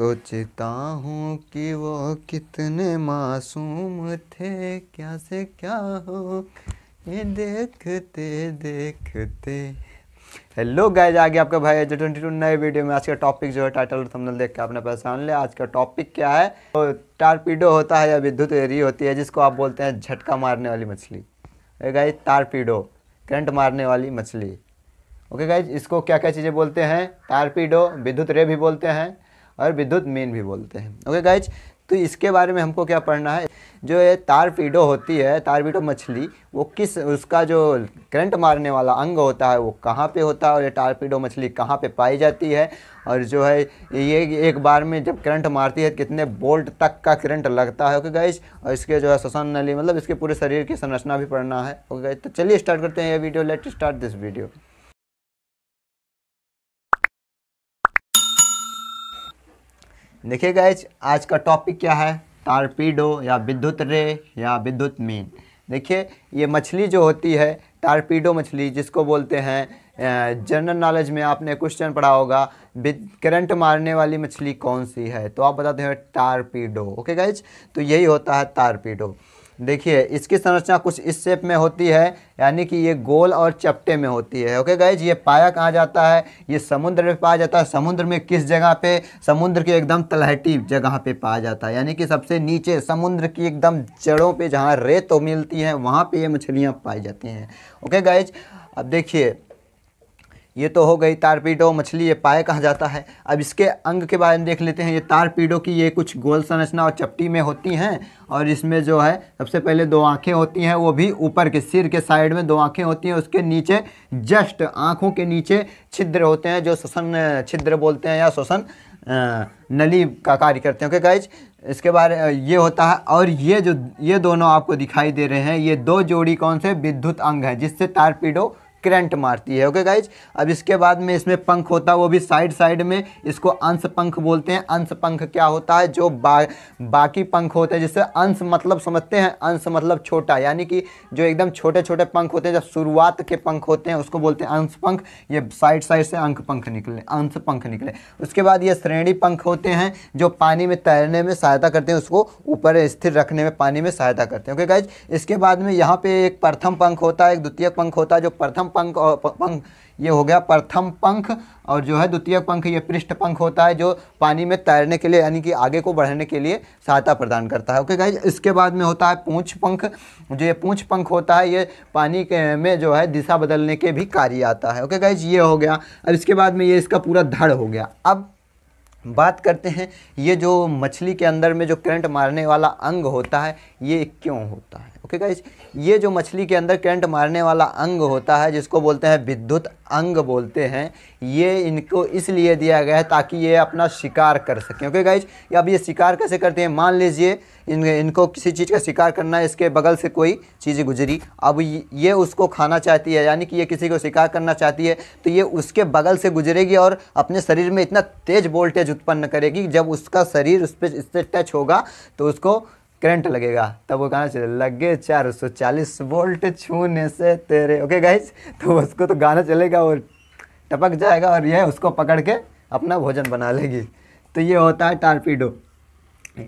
सोचता हूँ कि वो कितने मासूम थे क्या से क्या हो ये देखते देखते हेलो गाइज आगे आपका भाई ट्वेंटी टू नए वीडियो में आज का टॉपिक जो है टाइटल और थंबनेल देख के आपने पहचान लिया आज का टॉपिक क्या है तो टारपीडो होता है या विद्युत एरी होती है जिसको आप बोलते हैं झटका मारने वाली मछली गाइज टारपीडो करंट मारने वाली मछली ओके गाइज इसको क्या क्या चीज़ें बोलते हैं टारपीडो विद्युत रे भी बोलते हैं और विद्युत मीन भी बोलते हैं ओके गाइज तो इसके बारे में हमको क्या पढ़ना है जो ये तारपीडो होती है तारपीडो मछली वो किस उसका जो करंट मारने वाला अंग होता है वो कहाँ पे होता है और ये तारपीडो मछली कहाँ पे पाई जाती है और जो है ये एक बार में जब करंट मारती है कितने बोल्ट तक का करंट लगता है ओके गाइज और इसके जो है श्वसन नली मतलब इसके पूरे शरीर की संरचना भी पढ़ना है ओके गाइज तो चलिए स्टार्ट करते हैं ये video let start this video देखिए गैज आज का टॉपिक क्या है टारपीडो या विद्युत रे या विद्युत मीन देखिए ये मछली जो होती है टारपीडो मछली जिसको बोलते हैं जनरल नॉलेज में आपने क्वेश्चन पढ़ा होगा करंट मारने वाली मछली कौन सी है तो आप बताते हैं टारपीडो ओके गैज तो यही होता है टारपीडो देखिए इसकी संरचना कुछ इस शेप में होती है यानी कि ये गोल और चपटे में होती है ओके गाइज ये पाया कहाँ जाता है ये समुद्र में पाया जाता है समुद्र में किस जगह पे समुद्र के एकदम तलहटी जगह पे पाया जाता है यानी कि सबसे नीचे समुद्र की एकदम जड़ों पे जहाँ रेत तो मिलती है वहाँ पे ये मछलियाँ पाई जाती हैं ओके गाइज अब देखिए ये तो हो गई तारपीडो मछली ये पाया कहाँ जाता है अब इसके अंग के बारे में देख लेते हैं ये तारपीडो की ये कुछ गोल संरचना और चपटी में होती हैं और इसमें जो है सबसे पहले दो आँखें होती हैं वो भी ऊपर के सिर के साइड में दो आँखें होती हैं उसके नीचे जस्ट आँखों के नीचे छिद्र होते हैं जो श्वसन छिद्र बोलते हैं या श्वसन नली का कार्य करते हैं ओके गाइज इसके बारे ये होता है और ये जो ये दोनों आपको दिखाई दे रहे हैं ये दो जोड़ी कौन से विद्युत अंग है जिससे तारपीडो करंट मारती है ओके गाइज अब इसके बाद में इसमें पंख होता है वो भी साइड साइड में इसको अंश पंख बोलते हैं अंश पंख क्या होता है जो बा, बाकी पंख होते हैं जिससे अंश मतलब समझते हैं अंश मतलब छोटा यानी कि जो एकदम छोटे छोटे पंख होते हैं जब शुरुआत के पंख होते हैं उसको बोलते हैं अंश पंख ये साइड साइड से अंक पंख निकले अंश पंख निकले उसके बाद ये श्रेणी पंख होते हैं जो पानी में तैरने में सहायता करते हैं उसको ऊपर स्थिर रखने में पानी में सहायता करते हैं ओके गाइज इसके बाद में यहाँ पे एक प्रथम पंख होता है एक द्वितीय पंख होता है जो प्रथम प्रथम पंख और पंख ये हो गया प्रथम पंख और जो है द्वितीय पंख ये पृष्ठ पंख होता है जो पानी में तैरने के लिए यानी कि आगे को बढ़ने के लिए सहायता प्रदान करता है ओके गाइज इसके बाद में होता है पूंछ पंख जो ये पूंछ पंख होता है ये पानी के में जो है दिशा बदलने के भी कार्य आता है ओके गाइज ये हो गया और इसके बाद में ये इसका पूरा धड़ हो गया अब बात करते हैं ये जो मछली के अंदर में जो करंट मारने वाला अंग होता है ये क्यों होता है ओके okay गाइज ये जो मछली के अंदर करंट मारने वाला अंग होता है जिसको बोलते हैं विद्युत अंग बोलते हैं ये इनको इसलिए दिया गया है ताकि ये अपना शिकार कर सकें ओके गाइज अब ये शिकार कैसे करते हैं मान लीजिए इन इनको किसी चीज़ का शिकार करना है इसके बगल से कोई चीज़ गुजरी अब ये उसको खाना चाहती है यानी कि ये किसी को शिकार करना चाहती है तो ये उसके बगल से गुजरेगी और अपने शरीर में इतना तेज़ वोल्टेज उत्पन्न करेगी जब उसका शरीर उस पर इससे टच होगा तो उसको करंट लगेगा तब वो कहाँ से लगे 440 वोल्ट छूने से तेरे ओके गाइज तो उसको तो गाना चलेगा और टपक जाएगा और यह उसको पकड़ के अपना भोजन बना लेगी तो ये होता है टारपीडो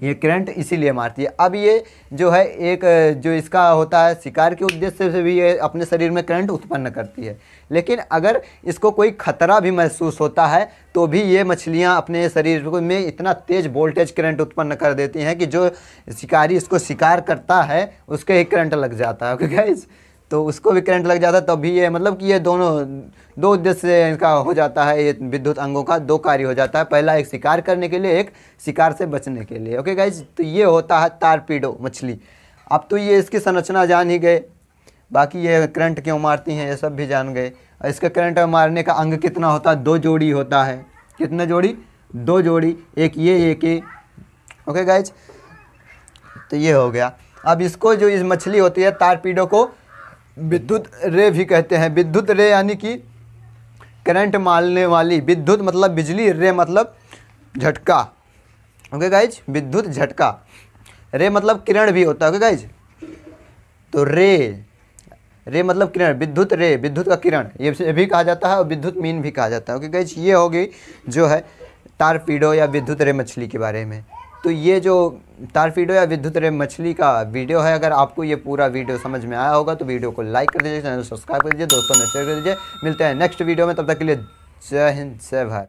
ये करंट इसीलिए मारती है अब ये जो है एक जो इसका होता है शिकार के उद्देश्य से भी ये अपने शरीर में करंट उत्पन्न करती है लेकिन अगर इसको कोई खतरा भी महसूस होता है तो भी ये मछलियाँ अपने शरीर में इतना तेज वोल्टेज करंट उत्पन्न कर देती हैं कि जो शिकारी इसको शिकार करता है उसके ही करंट लग जाता है ओके गाइज़ तो उसको भी करंट लग जाता तब भी ये मतलब कि ये दोनों दो उद्देश्य से इनका हो जाता है ये विद्युत अंगों का दो कार्य हो जाता है पहला एक शिकार करने के लिए एक शिकार से बचने के लिए ओके गाइज तो ये होता है तारपीडो मछली अब तो ये इसकी संरचना जान ही गए बाकी ये करंट क्यों मारती हैं ये सब भी जान गए इसके करंट मारने का अंग कितना होता है दो जोड़ी होता है कितने जोड़ी दो जोड़ी एक ये एक ये ओके गाइज तो ये हो गया अब इसको जो इस मछली होती है तारपीडो को विद्युत रे भी कहते हैं विद्युत रे यानी कि करंट मारने वाली विद्युत मतलब बिजली रे मतलब झटका ओके गाइज विद्युत झटका रे मतलब किरण भी होता है ओके गाइज तो रे रे मतलब किरण विद्युत रे विद्युत का किरण ये भी कहा जाता है और विद्युत मीन भी कहा जाता है ओके गाइज ये होगी जो है तार पीड़ो या विद्युत रे मछली के बारे में तो ये जो तारफीडो या विद्युत रे मछली का वीडियो है अगर आपको ये पूरा वीडियो समझ में आया होगा तो वीडियो को लाइक कर दीजिए चैनल सब्सक्राइब कर दीजिए दोस्तों में शेयर कर दीजिए मिलते हैं नेक्स्ट वीडियो में तब तक के लिए जय हिंद जय भारत